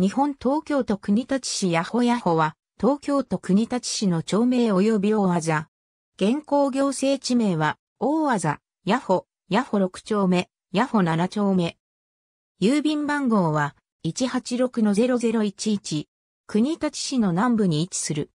日本東京都国立市ヤホヤホは、東京都国立市の町名及び大技。現行行政地名は、大技、ヤホ、ヤホ6丁目、ヤホ7丁目。郵便番号は、186-0011。国立市の南部に位置する。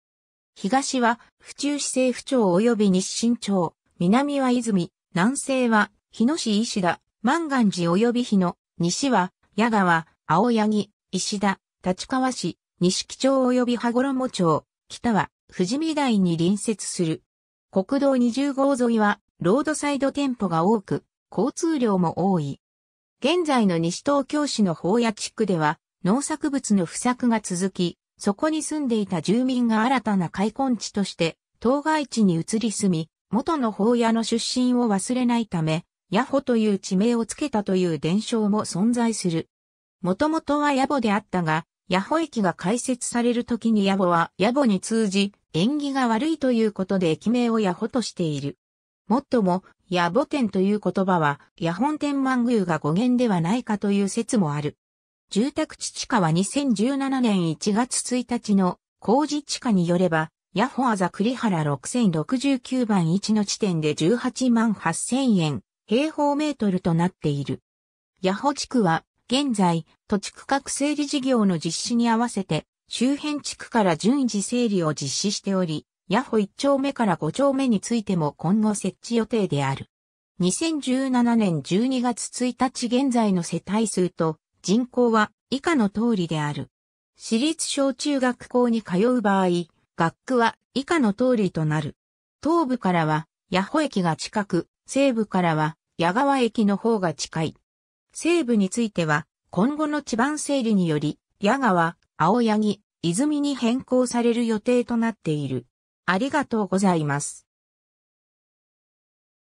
東は、府中市政府町及び日清町、南は泉、南西は、日野市石田、万願寺及び日野、西は、矢川、青柳、石田、立川市、西木町及び羽衣町、北は富士見台に隣接する。国道20号沿いはロードサイド店舗が多く、交通量も多い。現在の西東京市の宝屋地区では農作物の不作が続き、そこに住んでいた住民が新たな開墾地として当該地に移り住み、元の宝屋の出身を忘れないため、ヤホという地名を付けたという伝承も存在する。もともとは野暮であったが、野保駅が開設される時に野暮は野暮に通じ、縁起が悪いということで駅名を野保としている。もっとも、野暮天という言葉は、野本天満宮が語源ではないかという説もある。住宅地地下は2017年1月1日の工事地下によれば、ヤホアザ栗原6069番1の地点で18万8000円、平方メートルとなっている。ヤホ地区は現在、土地区画整理事業の実施に合わせて、周辺地区から順次整理を実施しており、ヤホ1丁目から5丁目についても今後設置予定である。2017年12月1日現在の世帯数と人口は以下の通りである。私立小中学校に通う場合、学区は以下の通りとなる。東部からは、ヤホ駅が近く、西部からは、矢川駅の方が近い。西部については、今後の地盤整理により、矢川、青柳、泉に変更される予定となっている。ありがとうございます。